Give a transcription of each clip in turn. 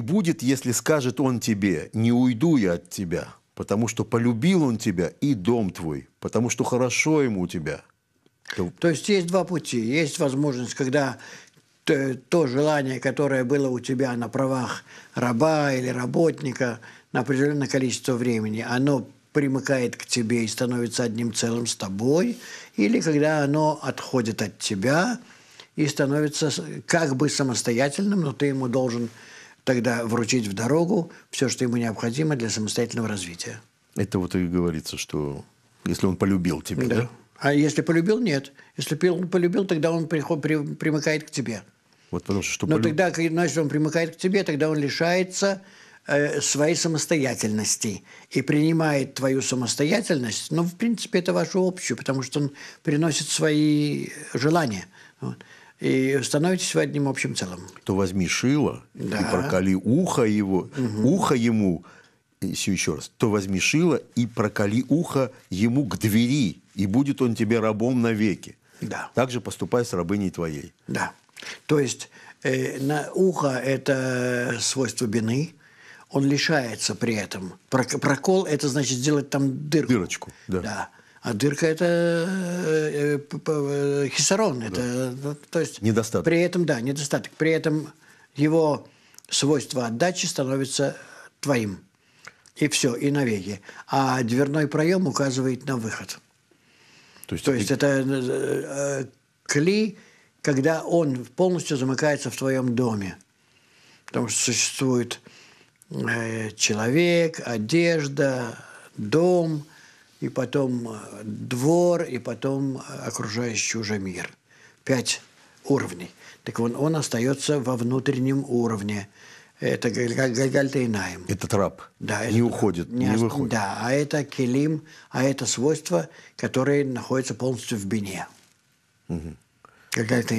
И будет, если скажет он тебе, не уйду я от тебя, потому что полюбил он тебя и дом твой, потому что хорошо ему у тебя. То, то есть есть два пути. Есть возможность, когда то желание, которое было у тебя на правах раба или работника на определенное количество времени, оно примыкает к тебе и становится одним целым с тобой, или когда оно отходит от тебя и становится как бы самостоятельным, но ты ему должен тогда вручить в дорогу все, что ему необходимо для самостоятельного развития. Это вот и говорится, что если он полюбил тебя, да? да? А если полюбил, нет. Если полюбил, тогда он приход, при, примыкает к тебе. Вот потому что... что Но полю... тогда, ну, если он примыкает к тебе, тогда он лишается э, своей самостоятельности и принимает твою самостоятельность. Ну, в принципе, это вашу общую, потому что он приносит свои желания. Вот и становитесь в одним общим целом. То возьми шило да. и проколи ухо его, угу. ухо ему, еще раз, то возьми шило и проколи ухо ему к двери, и будет он тебе рабом навеки. Да. Так же поступай с рабыней твоей. Да. То есть э, на ухо это свойство бины, он лишается при этом. Прокол – это значит сделать там дырку. Дырочку, да. да. А дырка это э, э, э, хисарон. Да. Это, то есть недостаток. При этом, да, недостаток. При этом его свойство отдачи становится твоим. И все, и навеки. А дверной проем указывает на выход. То есть, то есть и... это кли, когда он полностью замыкается в твоем доме. Потому что существует человек, одежда, дом – и потом э, двор, и потом э, окружающий уже мир. Пять уровней. Так вот он остается во внутреннем уровне. Это Гальгальта и Наим. Это трап. Да, не это, уходит, не, не выходит. Да, а это келим, а это свойство, которое находится полностью в бине. Угу. Гальгальта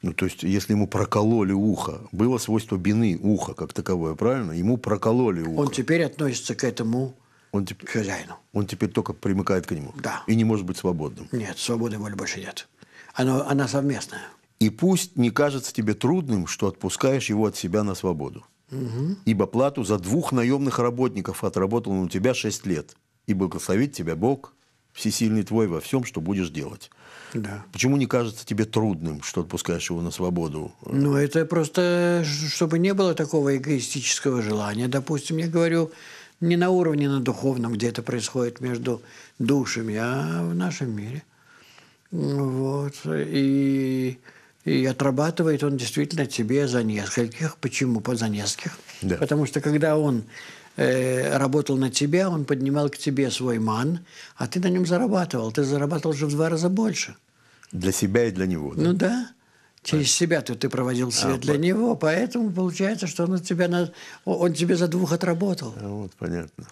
Ну, то есть, если ему прокололи ухо, было свойство бины уха как таковое, правильно? Ему прокололи ухо. Он теперь относится к этому он теперь хозяину. Он теперь только примыкает к нему. Да. И не может быть свободным. Нет, свободы воли больше нет. Она, она совместная. И пусть не кажется тебе трудным, что отпускаешь его от себя на свободу. Угу. Ибо плату за двух наемных работников отработал он у тебя шесть лет. И благословит тебя Бог, всесильный твой во всем, что будешь делать. Да. Почему не кажется тебе трудным, что отпускаешь его на свободу? Ну, это просто, чтобы не было такого эгоистического желания. Допустим, я говорю, не на уровне на духовном, где это происходит между душами, а в нашем мире. Вот. И, и отрабатывает он действительно тебе за нескольких. Почему по за нескольких? Да. Потому что когда он э, работал на тебя, он поднимал к тебе свой ман, а ты на нем зарабатывал. Ты зарабатывал же в два раза больше. Для себя и для него. Да? Ну да. Через себя-то ты проводил а, свет а, для по... него, поэтому получается, что он тебя на... он тебе за двух отработал. А вот понятно.